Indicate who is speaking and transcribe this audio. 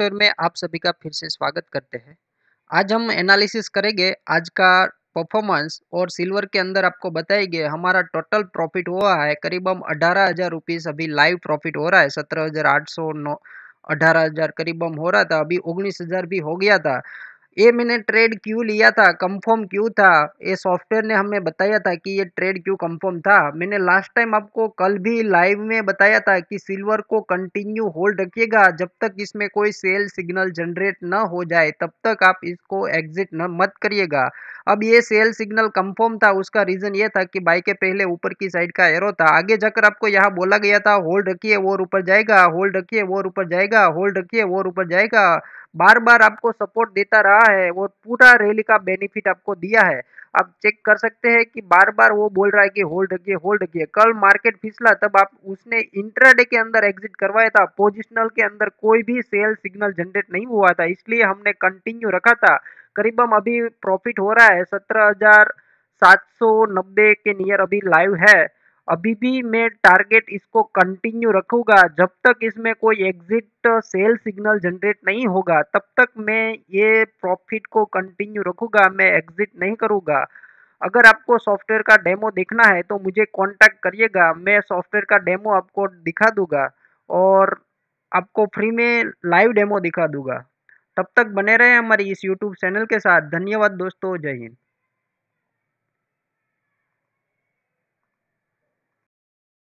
Speaker 1: software में आप सभी का फिर से स्वागत करते हैं आज हम एनालिसिस करेंगे आज का परफॉर्मेंस और सिल्वर के अंदर आपको बताएंगे हमारा टोटल प्रॉफिट हुआ है करीब हम अठारह हज़ार रुपीज़ अभी लाइव प्रॉफिट हो रहा है सत्रह हज़ार आठ सौ नौ अठारह हज़ार करीब हम हो रहा था अभी उन्नीस हज़ार भी हो गया था ये मैंने ट्रेड क्यों लिया था कंफर्म क्यों था ये सॉफ्टवेयर ने हमें बताया था कि ये ट्रेड क्यों कंफर्म था मैंने लास्ट टाइम आपको कल भी लाइव में बताया था कि सिल्वर को कंटिन्यू होल्ड रखिएगा जब तक इसमें कोई सेल सिग्नल जनरेट न हो जाए तब तक आप इसको एग्जिट न मत करिएगा अब ये सेल सिग्नल कंफर्म था उसका रीज़न ये था कि बाई के पहले ऊपर की साइड का एरो था आगे जाकर आपको यहाँ बोला गया था होल्ड रखिए वो ऊपर जाएगा होल्ड रखिए वो ऊपर जाएगा होल्ड रखिए वो ऊपर जाएगा बार बार आपको सपोर्ट देता रहा है वो पूरा रैली का बेनिफिट आपको दिया है आप चेक कर सकते हैं कि बार बार वो बोल रहा है कि होल्ड रखिए होल्ड रखिए कल मार्केट फिसला तब आप उसने इंट्राडे के अंदर एग्जिट करवाया था पोजिशनल के अंदर कोई भी सेल सिग्नल जनरेट नहीं हुआ था इसलिए हमने कंटिन्यू रखा था करीब अभी प्रॉफिट हो रहा है सत्रह हजार सात सौ नब्बे के नियर अभी लाइव है अभी भी मैं टारगेट इसको कंटिन्यू रखूंगा जब तक इसमें कोई एग्जिट सेल सिग्नल जनरेट नहीं होगा तब तक मैं ये प्रॉफिट को कंटिन्यू रखूंगा मैं एग्जिट नहीं करूंगा अगर आपको सॉफ्टवेयर का डेमो देखना है तो मुझे कांटेक्ट करिएगा मैं सॉफ्टवेयर का डेमो आपको दिखा दूंगा और आपको फ्री में लाइव डेमो दिखा दूंगा तब तक बने रहे हमारी इस यूट्यूब चैनल के साथ धन्यवाद दोस्तों जय हिंद